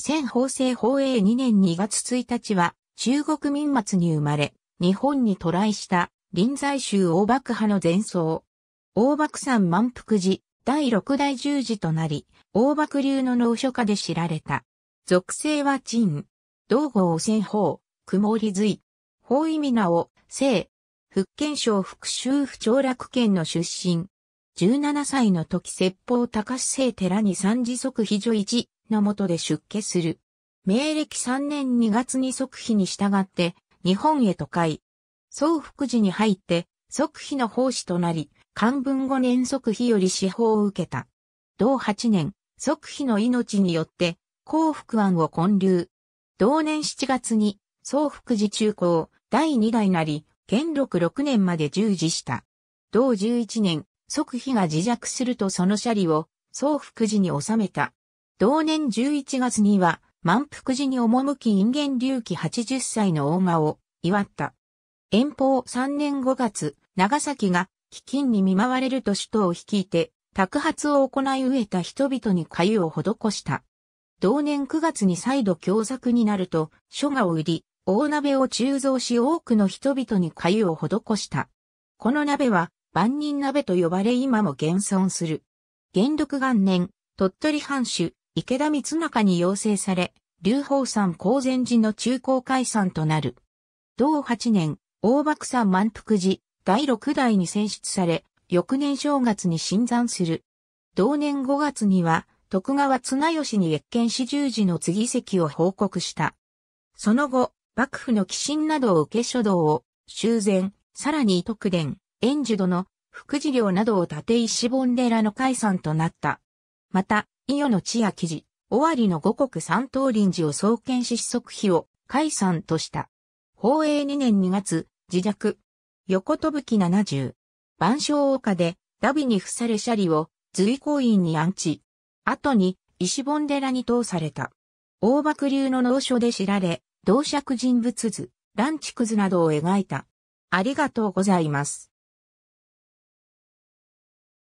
先法政法営2年2月1日は、中国民末に生まれ、日本に渡来した、臨済宗大幕派の前奏。大幕山満腹寺、第六代十字となり、大幕流の農書家で知られた。属性は陳、道号汚染法、曇り随、法意味名を、生、福建省福州府長楽県の出身。17歳の時説法高志聖寺に三次即非常一、の下で出家する。明暦3年2月に即妃に従って、日本へ渡海。総福寺に入って、即妃の奉仕となり、漢文5年即妃より司法を受けた。同8年、即妃の命によって、幸福庵を建立。同年7月に、総福寺中高、第2代なり、元禄6年まで従事した。同11年、即妃が自弱するとそのシャリを、総福寺に収めた。同年11月には、満腹時に赴き人間隆起80歳の大間を祝った。遠方3年5月、長崎が飢饉に見舞われると首都を率いて、宅発を行い植えた人々に粥を施した。同年9月に再度凶作になると、書画を売り、大鍋を鋳造し多くの人々に粥を施した。この鍋は、万人鍋と呼ばれ今も現存する。元禄元年、鳥取藩主、池田光中に要請され、劉邦山高然寺の中高解散となる。同8年、大漠山満腹寺、第6代に選出され、翌年正月に新山する。同年5月には、徳川綱吉に越見四十字の次席を報告した。その後、幕府の寄進などを受け書道を、修繕、さらに徳殿、円寿殿、福寺寮などを立石本寺の解散となった。また、伊予の地や記事、尾張の五国三島臨時を創建し子則費を解散とした。宝永2年2月、自弱。横飛ぶ70。万象丘で、ダビに伏されシャリを、随行院に安置。後に、石本寺に通された。大幕流の農書で知られ、同釈人物図、ランチク図などを描いた。ありがとうございます。